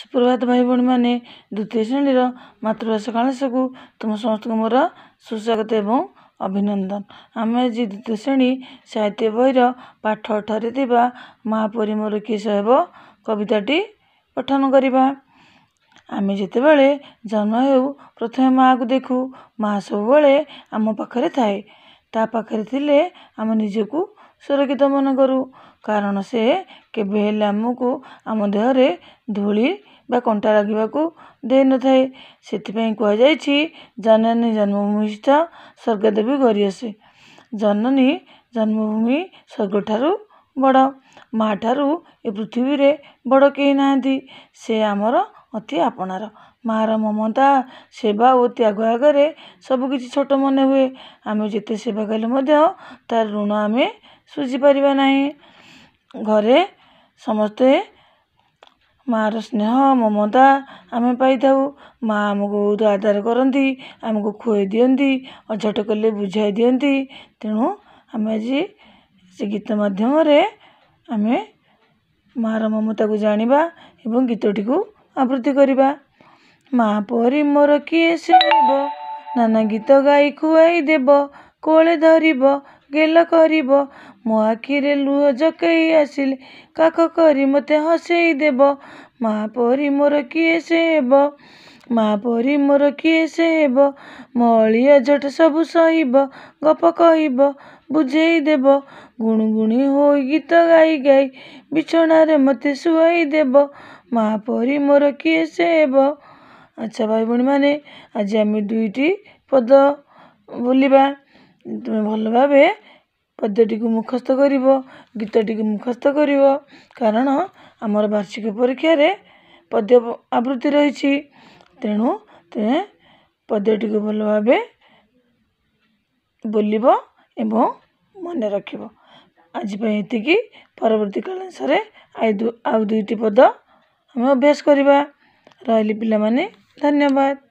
ସୁପ୍ରଭାତ ଭାଇ ଭଉଣୀମାନେ ଦ୍ୱିତୀୟ ଶ୍ରେଣୀର ମାତୃଭାଷା କାଳସକୁ ତୁମ ସମସ୍ତଙ୍କୁ ମୋର ସୁସ୍ୱାଗତ ଏବଂ ଅଭିନନ୍ଦନ ଆମେ ଆଜି ଦ୍ୱିତୀୟ ଶ୍ରେଣୀ ସାହିତ୍ୟ ବହିର ପାଠ ଅଠରେ ଥିବା ମହାପରି ମୋର କିସ ହେବ କବିତାଟି ପଠନ କରିବା ଆମେ ଯେତେବେଳେ ଜନ୍ମ ହେଉ ପ୍ରଥମେ ମାଆକୁ ଦେଖୁ ମାଆ ସବୁବେଳେ ଆମ ପାଖରେ ଥାଏ ତା ପାଖରେ ଥିଲେ ଆମେ ନିଜକୁ ସୁରକ୍ଷିତ ମନେ କରୁ କାରଣ ସେ କେବେ ହେଲେ ଆମକୁ ଆମ ଦେହରେ ଧୂଳି ବା କଣ୍ଟା ଲାଗିବାକୁ ଦେଇନଥାଏ ସେଥିପାଇଁ କୁହାଯାଇଛି ଜନନୀ ଜନ୍ମଭୂମି ଜନ୍ମଭୂମିଷ୍ଠ ସ୍ୱର୍ଗଦେବୀ ଗରିଅସି ଜନନୀ ଜନ୍ମଭୂମି ସ୍ୱର୍ଗଠାରୁ ବଡ଼ ମା' ଠାରୁ ଏ ପୃଥିବୀରେ ବଡ଼ କେହି ନାହାନ୍ତି ସେ ଆମର ଅତି ଆପଣାର ମାଆର ମମତା ସେବା ଓ ତ୍ୟାଗ ଆଗରେ ସବୁକିଛି ଛୋଟ ମନେ ହୁଏ ଆମେ ଯେତେ ସେବା କଲେ ମଧ୍ୟ ତାର ଋଣ ଆମେ ଶୁଝିପାରିବା ନାହିଁ ଘରେ ସମସ୍ତେ ମାଆର ସ୍ନେହ ମମତା ଆମେ ପାଇଥାଉ ମାଆ ଆମକୁ ବହୁତ ଆଦର କରନ୍ତି ଆମକୁ ଖୁଆଇ ଦିଅନ୍ତି ଅଝଟ କଲେ ବୁଝାଇ ଦିଅନ୍ତି ତେଣୁ ଆମେ ଆଜି ସେ ଗୀତ ମାଧ୍ୟମରେ ଆମେ ମାଆର ମମତାକୁ ଜାଣିବା ଏବଂ ଗୀତଟିକୁ ଆବୃତ୍ତି କରିବା ମା ପରି ମୋର କିଏ ସେ ନାନା ଗୀତ ଗାଇ ଖୁଆଇ ଦେବ କୋଳେ ଧରିବ ଗେଲ କରିବ ମୋ ଆଖିରେ ଲୁହ ଜକେଇ ଆସିଲେ କାଖ କରି ମୋତେ ହସେଇ ଦେବ ମା ପରି ମୋର କିଏ ସେ ହେବ ମା ପରି ମୋର କିଏ ସେ ହେବ ମୋ ଅଳିଆ ଝଟ ସବୁ ସହିବ ଗପ କହିବ ବୁଝେଇ ଦେବ ଗୁଣୁଗୁଣି ହୋଇ ଗୀତ ଗାଇ ଗାଇ ବିଛଣାରେ ମୋତେ ଶୁଆଇ ଦେବ ମା ପରି ମୋର କିଏ ସେ ହେବ ଆଚ୍ଛା ଭାଇ ଭଉଣୀମାନେ ଆଜି ଆମେ ଦୁଇଟି ପଦ ବୁଲିବା ତୁମେ ଭଲ ଭାବେ ପଦ୍ୟଟିକୁ ମୁଖସ୍ଥ କରିବ ଗୀତଟିକୁ ମୁଖସ୍ଥ କରିବ କାରଣ ଆମର ବାର୍ଷିକ ପରୀକ୍ଷାରେ ପଦ୍ୟ ଆବୃତ୍ତି ରହିଛି ତେଣୁ ତୁମେ ପଦ୍ୟଟିକୁ ଭଲ ଭାବେ ବୋଲିବ ଏବଂ ମନେ ରଖିବ ଆଜି ପାଇଁ ଏତିକି ପରବର୍ତ୍ତୀ କାଳାଂଶରେ ଆଉ ଦୁଇଟି ପଦ ଆମେ ଅଭ୍ୟାସ କରିବା ରହିଲି ପିଲାମାନେ ଧନ୍ୟବାଦ